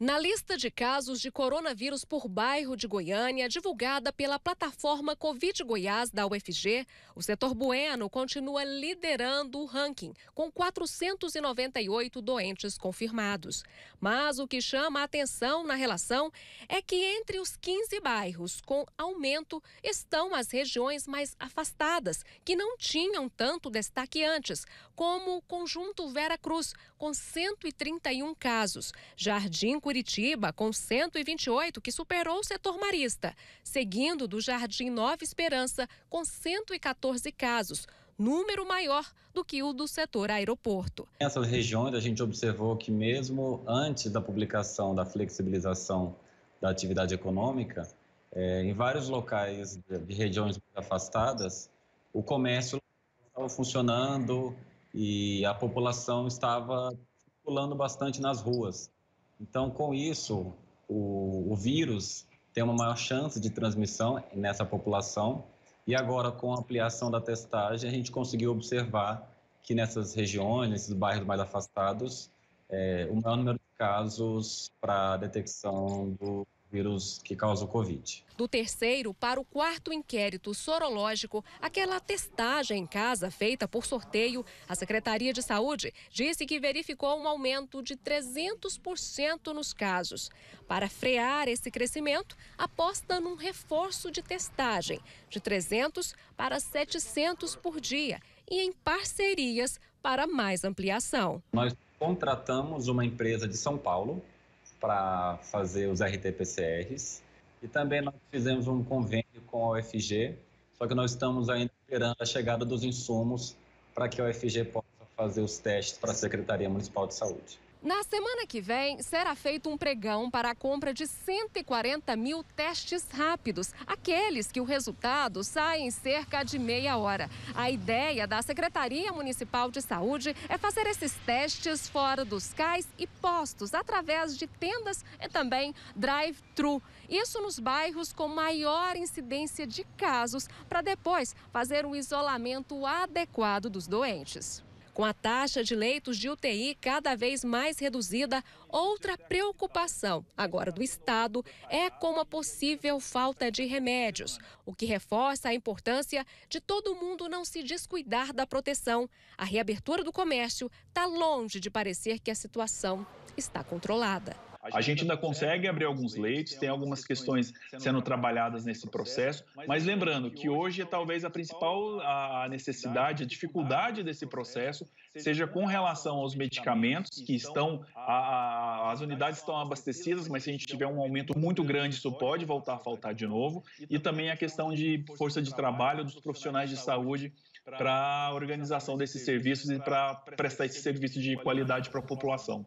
Na lista de casos de coronavírus por bairro de Goiânia, divulgada pela plataforma Covid Goiás da UFG, o setor bueno continua liderando o ranking, com 498 doentes confirmados. Mas o que chama a atenção na relação é que entre os 15 bairros com aumento estão as regiões mais afastadas, que não tinham tanto destaque antes, como o Conjunto Vera Cruz, com 131 casos, Jardim Curitiba, com 128, que superou o setor marista, seguindo do Jardim Nova Esperança, com 114 casos, número maior do que o do setor aeroporto. Nessas regiões, a gente observou que, mesmo antes da publicação da flexibilização da atividade econômica, é, em vários locais de regiões afastadas, o comércio estava funcionando e a população estava circulando bastante nas ruas. Então, com isso, o, o vírus tem uma maior chance de transmissão nessa população. E agora, com a ampliação da testagem, a gente conseguiu observar que nessas regiões, nesses bairros mais afastados, é, o maior número de casos para detecção do vírus que causa o Covid. Do terceiro para o quarto inquérito sorológico, aquela testagem em casa feita por sorteio, a Secretaria de Saúde disse que verificou um aumento de 300% nos casos. Para frear esse crescimento, aposta num reforço de testagem de 300 para 700 por dia e em parcerias para mais ampliação. Nós contratamos uma empresa de São Paulo para fazer os RT-PCRs e também nós fizemos um convênio com a UFG, só que nós estamos ainda esperando a chegada dos insumos para que a UFG possa fazer os testes para a Secretaria Municipal de Saúde. Na semana que vem, será feito um pregão para a compra de 140 mil testes rápidos, aqueles que o resultado sai em cerca de meia hora. A ideia da Secretaria Municipal de Saúde é fazer esses testes fora dos cais e postos, através de tendas e também drive-thru. Isso nos bairros com maior incidência de casos, para depois fazer um isolamento adequado dos doentes. Com a taxa de leitos de UTI cada vez mais reduzida, outra preocupação agora do Estado é com a possível falta de remédios, o que reforça a importância de todo mundo não se descuidar da proteção. A reabertura do comércio está longe de parecer que a situação está controlada. A gente ainda consegue abrir alguns leitos, tem algumas questões sendo trabalhadas nesse processo, mas lembrando que hoje é talvez a é principal a necessidade, a dificuldade desse processo seja com relação aos medicamentos que estão, a, as unidades estão abastecidas, mas se a gente tiver um aumento muito grande, isso pode voltar a faltar de novo, e também a questão de força de trabalho dos profissionais de saúde para a organização desses serviços e para prestar esse serviço de qualidade para a população.